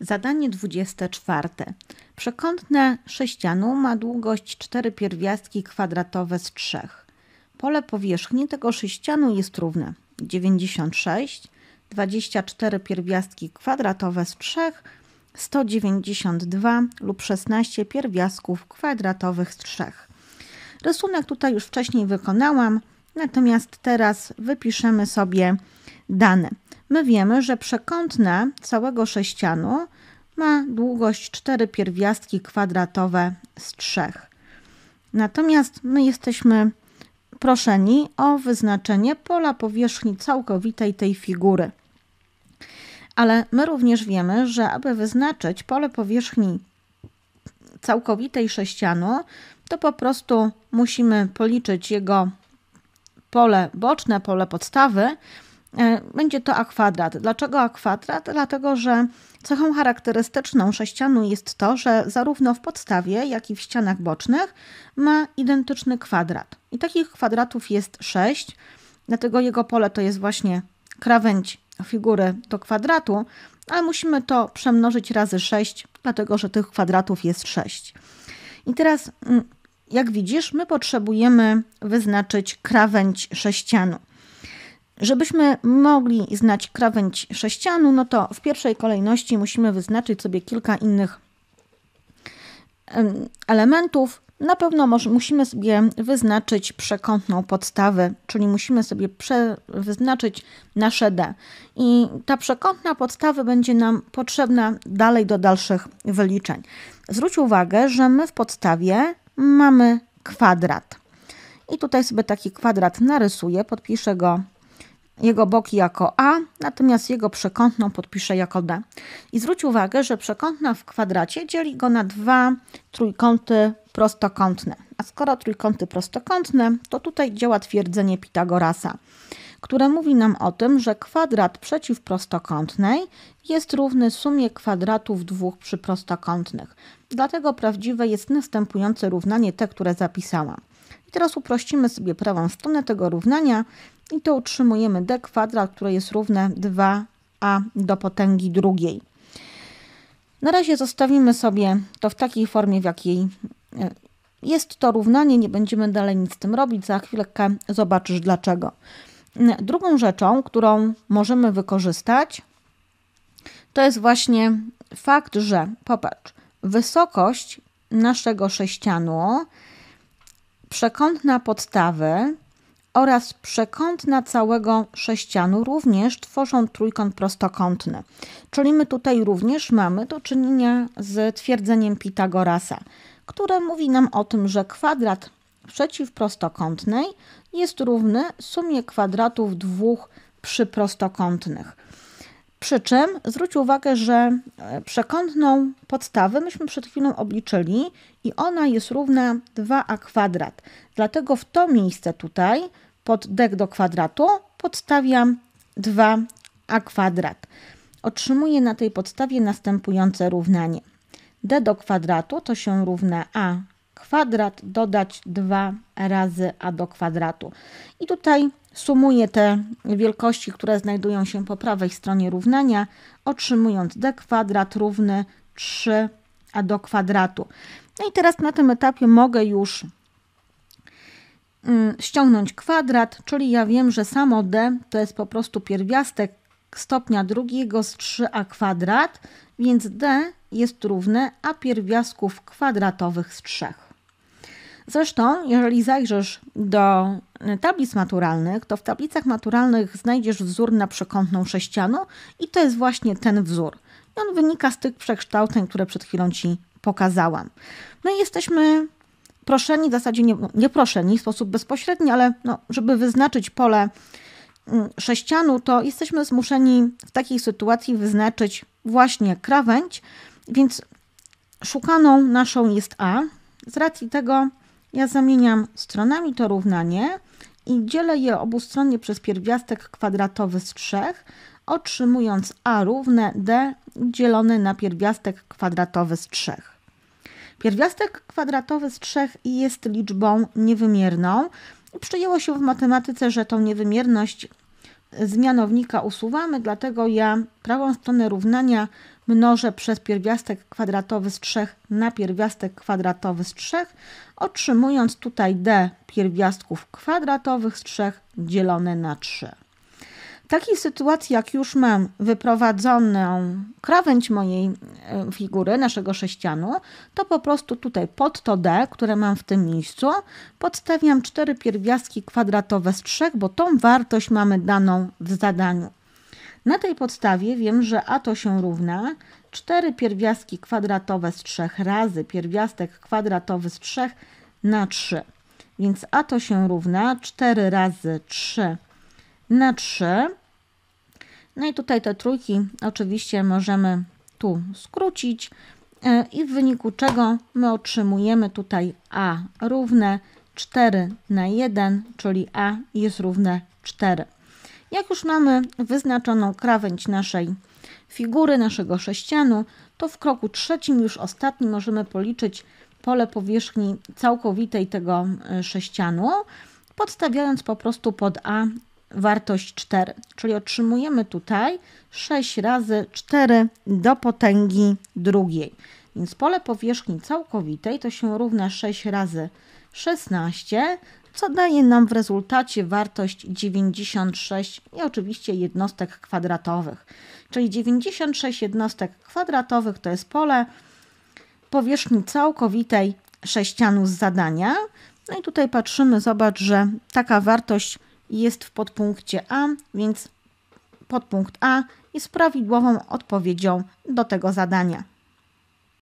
Zadanie 24. Przekątne sześcianu ma długość 4 pierwiastki kwadratowe z 3. Pole powierzchni tego sześcianu jest równe 96, 24 pierwiastki kwadratowe z 3, 192 lub 16 pierwiastków kwadratowych z 3. Rysunek tutaj już wcześniej wykonałam, natomiast teraz wypiszemy sobie dane. My wiemy, że przekątne całego sześcianu ma długość 4 pierwiastki kwadratowe z 3. Natomiast my jesteśmy proszeni o wyznaczenie pola powierzchni całkowitej tej figury. Ale my również wiemy, że aby wyznaczyć pole powierzchni całkowitej sześcianu, to po prostu musimy policzyć jego pole boczne, pole podstawy, E, będzie to a kwadrat. Dlaczego a kwadrat? Dlatego, że cechą charakterystyczną sześcianu jest to, że zarówno w podstawie, jak i w ścianach bocznych ma identyczny kwadrat. I takich kwadratów jest sześć, dlatego jego pole to jest właśnie krawędź figury do kwadratu, ale musimy to przemnożyć razy 6, dlatego że tych kwadratów jest 6. I teraz, mm, jak widzisz, my potrzebujemy wyznaczyć krawędź sześcianu. Żebyśmy mogli znać krawędź sześcianu, no to w pierwszej kolejności musimy wyznaczyć sobie kilka innych elementów. Na pewno musimy sobie wyznaczyć przekątną podstawę, czyli musimy sobie wyznaczyć nasze D. I ta przekątna podstawa będzie nam potrzebna dalej do dalszych wyliczeń. Zwróć uwagę, że my w podstawie mamy kwadrat. I tutaj sobie taki kwadrat narysuję, podpiszę go jego boki jako A, natomiast jego przekątną podpiszę jako D. I zwróć uwagę, że przekątna w kwadracie dzieli go na dwa trójkąty prostokątne. A skoro trójkąty prostokątne, to tutaj działa twierdzenie Pitagorasa, które mówi nam o tym, że kwadrat przeciwprostokątnej jest równy sumie kwadratów dwóch przyprostokątnych. Dlatego prawdziwe jest następujące równanie, te, które zapisałam. I teraz uprościmy sobie prawą stronę tego równania i to utrzymujemy d kwadrat, które jest równe 2a do potęgi drugiej. Na razie zostawimy sobie to w takiej formie, w jakiej e, jest to równanie, nie będziemy dalej nic z tym robić, za chwilkę zobaczysz dlaczego. Drugą rzeczą, którą możemy wykorzystać, to jest właśnie fakt, że popatrz, wysokość naszego sześcianu, przekątna podstawy oraz przekątna całego sześcianu również tworzą trójkąt prostokątny. Czyli my tutaj również mamy do czynienia z twierdzeniem Pitagorasa, które mówi nam o tym, że kwadrat przeciwprostokątnej jest równy sumie kwadratów dwóch przyprostokątnych. Przy czym zwróć uwagę, że e, przekątną podstawę myśmy przed chwilą obliczyli i ona jest równa 2a kwadrat. Dlatego w to miejsce tutaj pod dek do kwadratu podstawiam 2a kwadrat. Otrzymuję na tej podstawie następujące równanie. d do kwadratu to się równa a kwadrat dodać 2 razy a do kwadratu. I tutaj sumuję te wielkości, które znajdują się po prawej stronie równania, otrzymując d kwadrat równy 3 a do kwadratu. No i teraz na tym etapie mogę już mm, ściągnąć kwadrat, czyli ja wiem, że samo d to jest po prostu pierwiastek stopnia drugiego z 3a kwadrat, więc d jest równe a pierwiastków kwadratowych z 3. Zresztą, jeżeli zajrzysz do y, tablic maturalnych, to w tablicach maturalnych znajdziesz wzór na przekątną sześcianu i to jest właśnie ten wzór. I on wynika z tych przekształceń, które przed chwilą Ci pokazałam. My no jesteśmy proszeni, w zasadzie nie, nie proszeni w sposób bezpośredni, ale no, żeby wyznaczyć pole mm, sześcianu, to jesteśmy zmuszeni w takiej sytuacji wyznaczyć właśnie krawędź, więc szukaną naszą jest A. Z racji tego ja zamieniam stronami to równanie i dzielę je obustronnie przez pierwiastek kwadratowy z 3, otrzymując a równe d dzielone na pierwiastek kwadratowy z 3. Pierwiastek kwadratowy z 3 jest liczbą niewymierną. Przyjęło się w matematyce, że tą niewymierność z mianownika usuwamy, dlatego ja prawą stronę równania mnożę przez pierwiastek kwadratowy z 3 na pierwiastek kwadratowy z 3, otrzymując tutaj d pierwiastków kwadratowych z 3 dzielone na 3 takiej sytuacji, jak już mam wyprowadzoną krawędź mojej e, figury, naszego sześcianu, to po prostu tutaj pod to D, które mam w tym miejscu, podstawiam cztery pierwiastki kwadratowe z trzech, bo tą wartość mamy daną w zadaniu. Na tej podstawie wiem, że A to się równa 4 pierwiastki kwadratowe z 3 razy pierwiastek kwadratowy z 3 na 3. Więc A to się równa 4 razy 3 na 3. No i tutaj te trójki oczywiście możemy tu skrócić e, i w wyniku czego my otrzymujemy tutaj A równe 4 na 1, czyli A jest równe 4. Jak już mamy wyznaczoną krawędź naszej figury, naszego sześcianu, to w kroku trzecim, już ostatnim, możemy policzyć pole powierzchni całkowitej tego e, sześcianu, podstawiając po prostu pod A wartość 4, czyli otrzymujemy tutaj 6 razy 4 do potęgi drugiej. Więc pole powierzchni całkowitej to się równa 6 razy 16, co daje nam w rezultacie wartość 96 i oczywiście jednostek kwadratowych. Czyli 96 jednostek kwadratowych to jest pole powierzchni całkowitej sześcianu z zadania. No i tutaj patrzymy, zobacz, że taka wartość jest w podpunkcie A, więc podpunkt A jest prawidłową odpowiedzią do tego zadania.